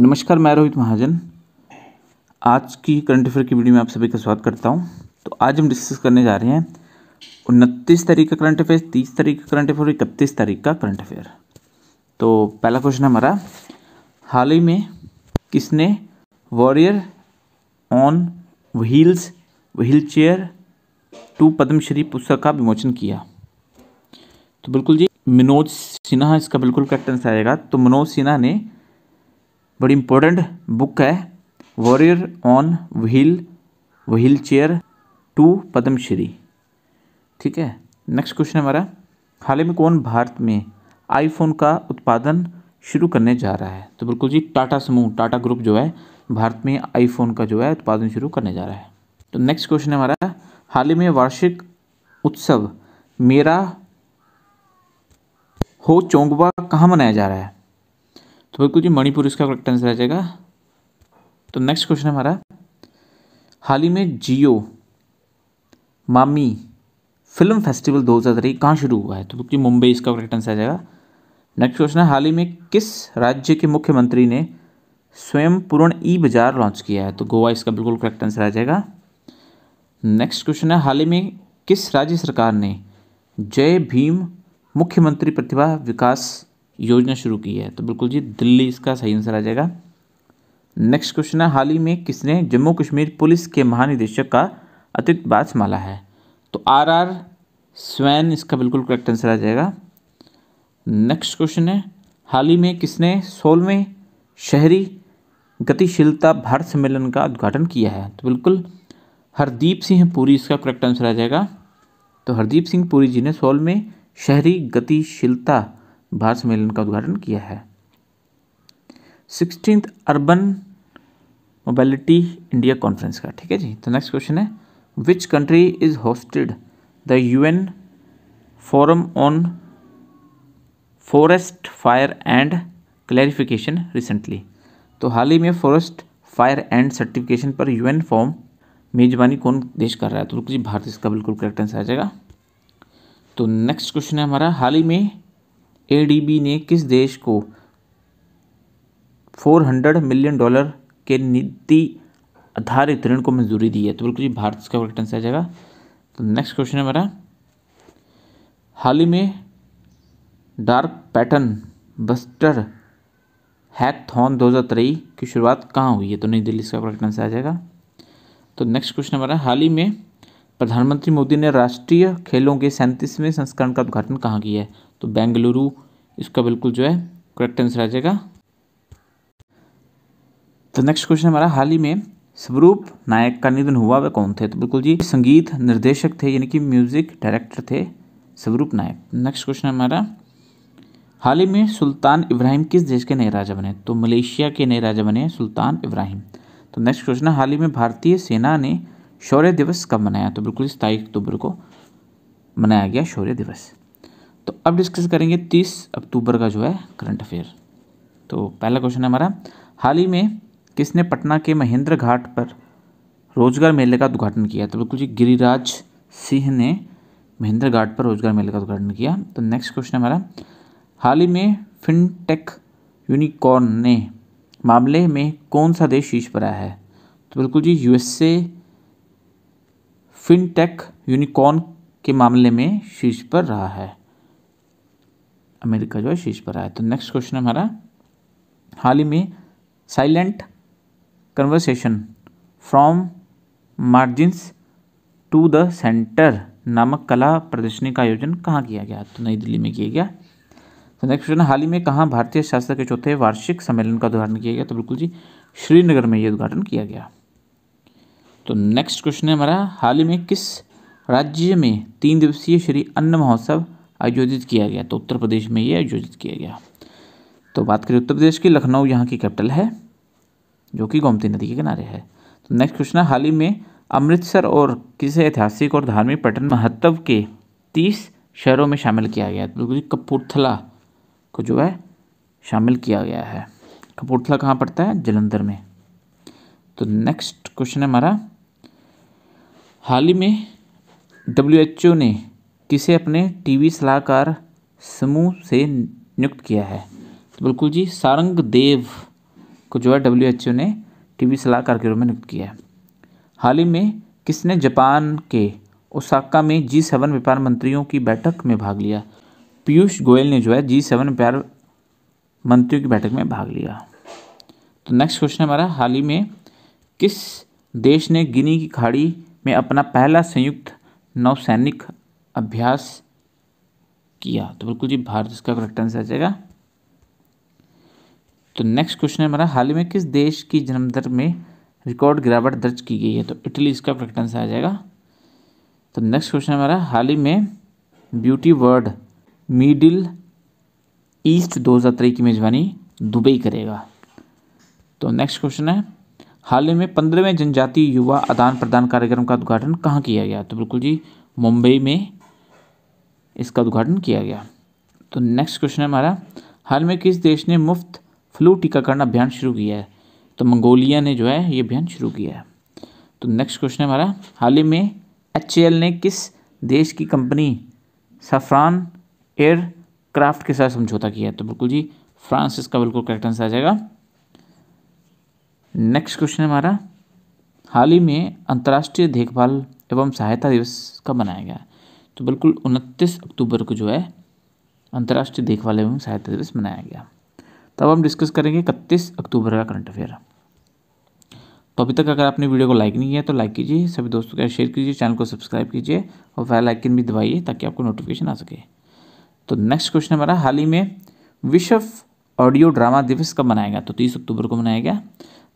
नमस्कार मैं रोहित महाजन आज की करंट अफेयर की वीडियो में आप सभी का स्वागत करता हूं तो आज हम डिस्कस करने जा रहे हैं उनतीस तारीख का करंट अफेयर तीस तारीख का करंट अफेयर और इकतीस तारीख का करंट अफेयर तो पहला क्वेश्चन हमारा हाल ही में किसने warrior on wheels wheel chair to Padma Shri पुस्तक का विमोचन किया तो बिल्कुल जी मनोज सिन्हा इसका बिल्कुल करेक्ट आंसर आएगा तो मनोज सिन्हा ने बड़ी इंपॉर्टेंट बुक है warrior on wheel wheel chair to Padma Shri ठीक है नेक्स्ट क्वेश्चन हमारा हाल ही में कौन भारत में आईफोन का उत्पादन शुरू करने जा रहा है तो बिल्कुल जी टाटा समूह टाटा ग्रुप जो है भारत में आईफोन का जो है उत्पादन शुरू करने जा रहा है तो नेक्स्ट क्वेश्चन हमारा हाल ही में वार्षिक उत्सव मेरा हो चोंगवा कहाँ मनाया जा रहा है तो बिल्कुल जी मणिपुर इसका करेक्ट आंसर आ जाएगा तो नेक्स्ट क्वेश्चन हमारा हाल ही में जियो मामी फिल्म फेस्टिवल दो हज़ार तेरह कहाँ शुरू हुआ है तो बिल्कुल मुंबई इसका करेक्ट आंसर आ जाएगा नेक्स्ट क्वेश्चन है हाल ही में किस राज्य के मुख्यमंत्री ने स्वयं पूर्ण ई बाजार लॉन्च किया है तो गोवा इसका बिल्कुल करेक्ट आंसर आ जाएगा नेक्स्ट क्वेश्चन है हाल ही में किस राज्य सरकार ने जय भीम मुख्यमंत्री प्रतिभा विकास योजना शुरू की है तो बिल्कुल जी दिल्ली इसका सही आंसर आ जाएगा नेक्स्ट क्वेश्चन है हाल ही में किसने जम्मू कश्मीर पुलिस के महानिदेशक का अतिरिक्त बात संभाला है तो आर आर स्वैन इसका बिल्कुल करेक्ट आंसर आ जाएगा नेक्स्ट क्वेश्चन है हाल ही में किसने सोलहवें शहरी गतिशीलता भारत सम्मेलन का उद्घाटन किया है तो बिल्कुल हरदीप सिंह पुरी इसका करेक्ट आंसर आ जाएगा तो हरदीप सिंह पुरी जी ने सोलवें शहरी गतिशीलता भारत सम्मेलन का उद्घाटन किया है sixteen urban mobility India conference का ठीक है जी तो नेक्स्ट क्वेश्चन है which country is hosted the UN forum on forest fire and clarification recently तो हाल ही में फॉरेस्ट फायर एंड सर्टिफिकेशन पर यूएन फॉर्म मेजबानी कौन देश कर रहा है तो रुक जी भारत इसका बिल्कुल करेक्ट आंसर आ जाएगा तो नेक्स्ट क्वेश्चन है हमारा हाल ही में एडीबी ने किस देश को फोर हंड्रेड मिलियन डॉलर के नीति आधारित ऋण को मंजूरी दी है तो बिल्कुल जी भारत का करेक्ट आंसर आ जाएगा तो नेक्स्ट क्वेश्चन है हमारा हाल ही में डार्क पैटर्न बस्टर हैकथॉन दो हज़ार तेईस की शुरुआत कहाँ हुई है तो नई दिल्ली इसका करेक्ट आंसर आ जाएगा तो नेक्स्ट क्वेश्चन हमारा हाल ही में प्रधानमंत्री मोदी ने राष्ट्रीय खेलों के सैंतीसवें संस्करण का उद्घाटन कहाँ किया है तो बेंगलुरु इसका बिल्कुल जो है करेक्ट आंसर आ जाएगा तो नेक्स्ट क्वेश्चन हमारा हाल ही में स्वरूप नायक का निधन हुआ वह कौन थे तो बिल्कुल जी संगीत निर्देशक थे यानी कि म्यूजिक डायरेक्टर थे स्वरूप नायक नेक्स्ट क्वेश्चन हमारा हाल ही में सुल्तान इब्राहिम किस देश के नए राजा बने तो मलेशिया के नए राजा बने सुल्तान इब्राहिम तो नेक्स्ट क्वेश्चन हाल ही में भारतीय सेना ने शौर्य दिवस कब मनाया तो बिल्कुल सताईस अक्टूबर को मनाया गया शौर्य दिवस तो अब डिस्कस करेंगे तीस अक्टूबर का जो है करंट अफेयर तो पहला क्वेश्चन है हमारा हाल ही में किसने पटना के महेंद्र घाट पर रोजगार मेले का उद्घाटन किया तो बिल्कुल जी गिरिराज सिंह ने महेंद्र घाट पर रोजगार मेले का उद्घाटन किया तो नेक्स्ट क्वेश्चन हमारा हाल ही में फिनटेक यूनिकॉर्न ने मामले में कौन सा देश शीर्ष पर आया है तो बिल्कुल जी यूएसए फिनटेक यूनिकॉर्न के मामले में शीर्ष पर रहा है अमेरिका जो है शीर्ष पर रहा है तो नेक्स्ट क्वेश्चन हमारा हाल ही में silent conversation from margins to the centre नामक कला प्रदर्शनी का आयोजन कहाँ किया गया तो नई दिल्ली में किया गया तो नेक्स्ट क्वेश्चन हाल ही में कहाँ भारतीय शास्त्र के चौथे वार्षिक सम्मेलन का उद्घाटन किया गया तो बिल्कुल जी श्रीनगर में ये उद्घाटन किया गया तो नेक्स्ट क्वेश्चन है हमारा हाल ही में किस राज्य में तीन दिवसीय श्री अन्न महोत्सव आयोजित किया गया तो उत्तर प्रदेश में ये आयोजित किया गया तो बात करें उत्तर प्रदेश की लखनऊ यहाँ की कैपिटल है जो कि गोमती नदी के किनारे है तो नेक्स्ट क्वेश्चन है हाल ही में अमृतसर और किसे ऐतिहासिक और धार्मिक पर्यटन महत्व के तीस शहरों में शामिल किया गया है तो कपूरथला को जो है शामिल किया गया है कपूरथला कहाँ पड़ता है जलंधर में तो नेक्स्ट क्वेश्चन है हमारा हाल ही में डब्ल्यू एच ओ ने किसे अपने टी वी सलाहकार समूह से नियुक्त किया है तो बिल्कुल जी सारंग देव को जो है डब्ल्यू एच ओ ने टी वी सलाहकार के रूप में नियुक्त किया है हाल ही में किसने जापान के ओसाका में जी सेवन व्यापार मंत्रियों की बैठक में भाग लिया पीयूष गोयल ने जो है जी सेवन व्यापार मंत्रियों की बैठक में भाग लिया तो नेक्स्ट क्वेश्चन हमारा हाल ही में किस देश ने गिनी की खाड़ी में अपना पहला संयुक्त नौसैनिक अभ्यास किया तो बिल्कुल जी भारत इसका करेक्ट आंसर आ जाएगा तो नेक्स्ट क्वेश्चन है हमारा हाल ही में किस देश की जन्मदर में रिकॉर्ड गिरावट दर्ज की गई है तो इटली इसका करेक्ट आंसर आ जाएगा तो नेक्स्ट क्वेश्चन हमारा हाल ही में ब्यूटी वर्ल्ड मिडिल ईस्ट दो की मेज़बानी दुबई करेगा तो नेक्स्ट क्वेश्चन है हाल ही में पंद्रहवें जनजातीय युवा आदान प्रदान कार्यक्रम का उद्घाटन कहाँ किया गया तो बिल्कुल जी मुंबई में इसका उद्घाटन किया गया तो नेक्स्ट क्वेश्चन है हमारा हाल में किस देश ने मुफ्त फ्लू टीकाकरण अभियान शुरू किया है तो मंगोलिया ने जो है ये अभियान शुरू किया है तो नेक्स्ट क्वेश्चन है हमारा हाल ही में एच ने किस देश की कंपनी सफरान एयरक्राफ्ट के साथ समझौता किया है तो बिल्कुल जी फ्रांस इसका बिल्कुल करेक्ट आंसर आ जाएगा नेक्स्ट क्वेश्चन हमारा हाल ही में अंतर्राष्ट्रीय देखभाल एवं सहायता दिवस कब मनाया गया तो बिल्कुल उनतीस अक्टूबर को जो है अंतर्राष्ट्रीय देखभाल एवं सहायता दिवस मनाया गया तब तो हम डिस्कस करेंगे इकतीस अक्टूबर का करंट अफेयर तो अभी तक अगर आपने वीडियो को लाइक नहीं किया तो लाइक कीजिए सभी दोस्तों के शेयर कीजिए चैनल को सब्सक्राइब कीजिए और बेल आइकन भी दबाइए ताकि आपको नोटिफिकेशन आ सके तो नेक्स्ट क्वेश्चन हमारा हाल ही में विश्व ऑडियो ड्रामा दिवस कब मनाया गया तो तीस अक्टूबर को मनाया गया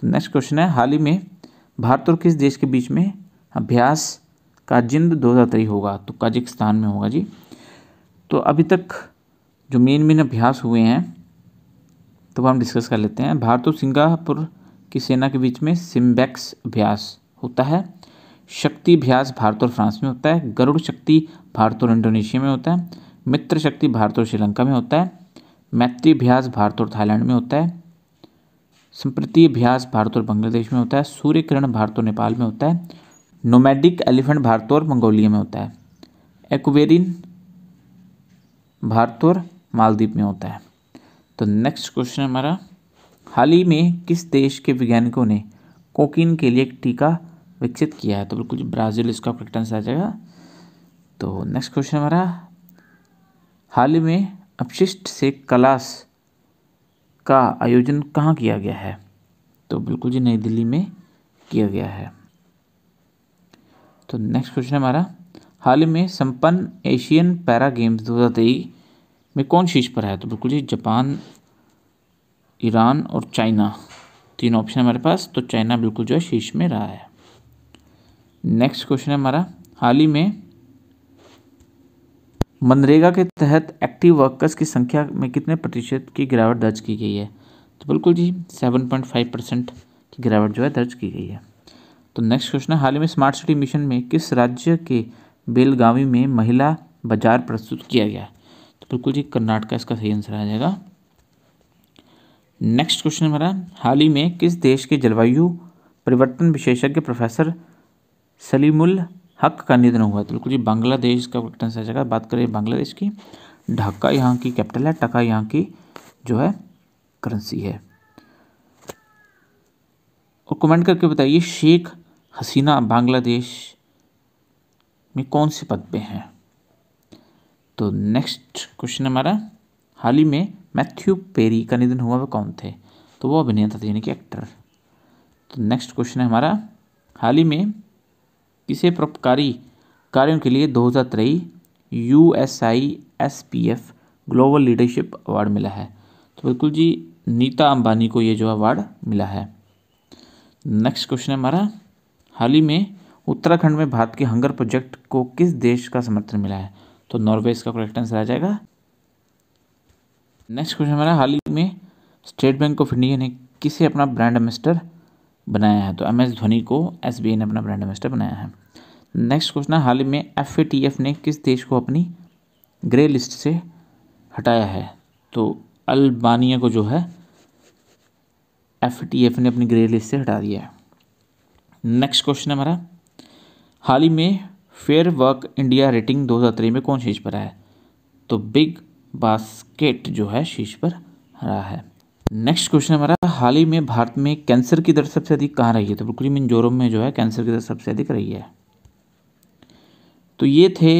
तो नेक्स्ट क्वेश्चन है हाल ही में भारत और किस देश के बीच में अभ्यास का जिंद दो हज़ार होगा तो कजिकस्तान में होगा जी तो अभी तक जो मेन मेन अभ्यास हुए हैं तो हम डिस्कस कर लेते हैं भारत और सिंगापुर की सेना के बीच में सिम्बैक्स अभ्यास होता है शक्ति अभ्यास भारत और फ्रांस में होता है गरुड़ शक्ति भारत और इंडोनेशिया में होता है मित्र शक्ति भारत और श्रीलंका में होता है मैत्री अभ्यास भारत और थाईलैंड में होता है संप्रति अभ्यास भारत और बांग्लादेश में होता है किरण भारत और नेपाल में होता है नोमैडिक एलिफेंट भारत और मंगोलिया में होता है एक्वेरिन भारत और मालदीप में होता है तो नेक्स्ट क्वेश्चन हमारा हाल ही में किस देश के वैज्ञानिकों ने कोकिन के लिए एक टीका विकसित किया है तो बिल्कुल ब्राज़ील इसका प्रकटन से आ जाएगा तो नेक्स्ट क्वेश्चन हमारा हाल ही में अपशिष्ट से कलाश का आयोजन कहाँ किया गया है तो बिल्कुल जी नई दिल्ली में किया गया है तो नेक्स्ट क्वेश्चन हमारा हाल ही में संपन्न एशियन पैरा गेम्स दो में कौन शीर्ष पर है तो बिल्कुल जी जापान ईरान और चाइना तीन ऑप्शन हमारे पास तो चाइना बिल्कुल जो है शीर्ष में रहा है नेक्स्ट क्वेश्चन है हमारा हाल ही में मनरेगा के तहत एक्टिव वर्कर्स की संख्या में कितने प्रतिशत की गिरावट दर्ज की गई है तो बिल्कुल जी सेवन पॉइंट फाइव परसेंट की गिरावट जो है दर्ज की गई है तो नेक्स्ट क्वेश्चन है हाल ही में स्मार्ट सिटी मिशन में किस राज्य के बेलगावी में महिला बाजार प्रस्तुत किया गया है तो बिल्कुल जी कर्नाटका इसका सही आंसर आ जाएगा नेक्स्ट क्वेश्चन हमारा हाल ही में किस देश के जलवायु परिवर्तन विशेषज्ञ प्रोफेसर सलीमुल हक का निधन हुआ तो बिल्कुल जी बांग्लादेश का कैप्टन आ जाएगा बात करें बांग्लादेश की ढाका यहाँ की कैपिटल है टका यहाँ की जो है करेंसी है और कमेंट करके बताइए शेख हसीना बांग्लादेश में कौन से पद पे हैं तो नेक्स्ट क्वेश्चन हमारा हाल ही में मैथ्यू पेरी का निधन हुआ वह कौन थे तो वो अभिनेता थे यानी कि एक्टर तो नेक्स्ट क्वेश्चन है हमारा हाल ही में किसे परोपकारी कार्यों के लिए दो हज़ार तेई S P F global leadership award मिला है तो बिल्कुल जी नीता अंबानी को ये जो अवार्ड मिला है नेक्स्ट क्वेश्चन है हमारा हाल ही में उत्तराखंड में भारत के हंगर प्रोजेक्ट को किस देश का समर्थन मिला है तो नॉर्वे का करेक्ट आंसर आ जाएगा नेक्स्ट क्वेश्चन हमारा हाल ही में स्टेट बैंक ऑफ इंडिया ने किसे अपना ब्रांड एम्बेस्टर बनाया है तो एम एस धोनी को एस बी ने अपना ब्रांड एम्बेसडर बनाया है नेक्स्ट क्वेश्चन है हाल ही में एफ ए टी एफ ने किस देश को अपनी ग्रे लिस्ट से हटाया है तो अल्बानिया को जो है एफ टी एफ ने अपनी ग्रे लिस्ट से हटा दिया है नेक्स्ट क्वेश्चन हमारा हाल ही में फेयर वर्क इंडिया रेटिंग दो हज़ार तेईस में कौन शीर्ष पर आया है तो बिग बास्केट जो है शीर्ष पर रहा है नेक्स्ट क्वेश्चन हमारा हाल ही में भारत में कैंसर की दर सबसे अधिक कहाँ रही है तो बिल्कुल इन में जो है कैंसर की दर सबसे अधिक रही है तो ये थे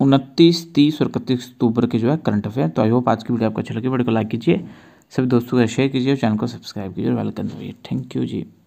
उनतीस तीस और इकतीस अक्टूबर के जो है करंट अफेयर तो आई होप आज की वीडियो आपको अच्छी लगी वीडियो को लाइक कीजिए सभी दोस्तों का शेयर कीजिए और चैनल को सब्सक्राइब कीजिए और वेलकम थैंक यू जी